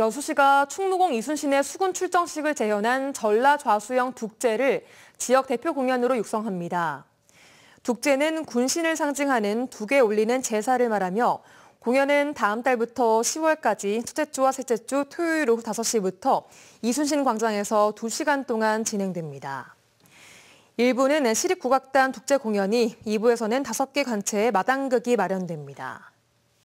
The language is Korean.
여수시가 충무공 이순신의 수군 출정식을 재현한 전라 좌수영 북제를 지역 대표 공연으로 육성합니다. 북제는 군신을 상징하는 두 개 올리는 제사를 말하며 공연은 다음 달부터 10월까지 첫째 주와 셋째 주 토요일 오후 5시부터 이순신 광장에서 2시간 동안 진행됩니다. 1부는 시립국악단 독재 공연이 2부에서는 5개 관체의 마당극이 마련됩니다.